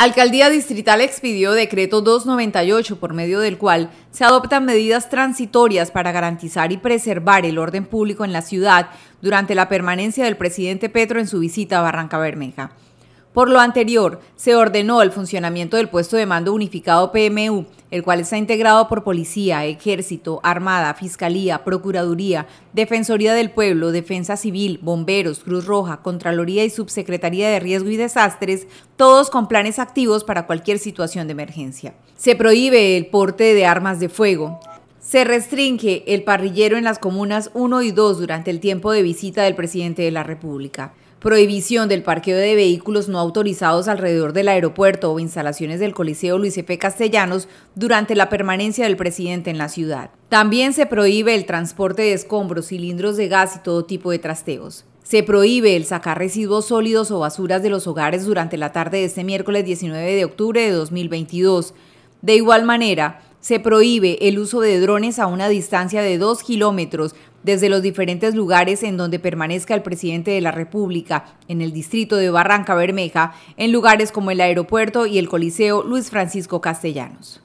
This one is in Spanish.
Alcaldía Distrital expidió decreto 298 por medio del cual se adoptan medidas transitorias para garantizar y preservar el orden público en la ciudad durante la permanencia del presidente Petro en su visita a Barranca Bermeja. Por lo anterior, se ordenó el funcionamiento del puesto de mando unificado PMU, el cual está integrado por Policía, Ejército, Armada, Fiscalía, Procuraduría, Defensoría del Pueblo, Defensa Civil, Bomberos, Cruz Roja, Contraloría y Subsecretaría de Riesgo y Desastres, todos con planes activos para cualquier situación de emergencia. Se prohíbe el porte de armas de fuego. Se restringe el parrillero en las comunas 1 y 2 durante el tiempo de visita del presidente de la República prohibición del parqueo de vehículos no autorizados alrededor del aeropuerto o instalaciones del Coliseo Luis P. Castellanos durante la permanencia del presidente en la ciudad. También se prohíbe el transporte de escombros, cilindros de gas y todo tipo de trasteos. Se prohíbe el sacar residuos sólidos o basuras de los hogares durante la tarde de este miércoles 19 de octubre de 2022. De igual manera, se prohíbe el uso de drones a una distancia de dos kilómetros desde los diferentes lugares en donde permanezca el presidente de la República, en el distrito de Barranca Bermeja, en lugares como el aeropuerto y el Coliseo Luis Francisco Castellanos.